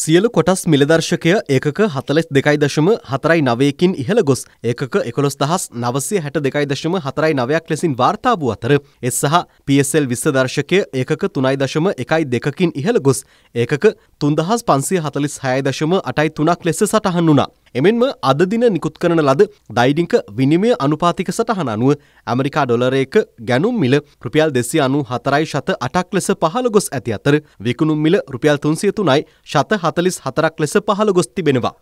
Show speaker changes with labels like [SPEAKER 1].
[SPEAKER 1] සියලු කොටස් මිලදර්ශකය ඒකක හතලෙස් දෙකයි දශම හතරයි නවයකින් ඉහළ ගොස් ඒකක එකොළොස් දහස් නවසය හැට දෙකයි දශම හතරයි නවයක් ලෙසින් වාර්තාාවූ අතර එත් සහ PSL විස්ස දර්ශකය ඒකක තුනයි දශම එකයි දෙකකින් ඉහළ ගොස් ඒකක තුන්දහස් පන්සිය හතලිස් හයයි දශම අටයි තුනක් ලෙස සටහන් වුණා එමෙන්ම අද දින නිකුත් කරන ලද දෛඩිංක විනිමය අනුපාතික සටහන අනුව ඇමරිකා ඩොලරයක ගැනුම් මිල රුපියල් දෙසි අනු හතරයි ශත අටක් ලෙස පහළ ගොස් ඇති අතර විකුණුම් මිල රුපියල් තුන්සිය තුනයි ශත හතලිස් හතරක් ලෙස පහළ ගොස් තිබෙනවා.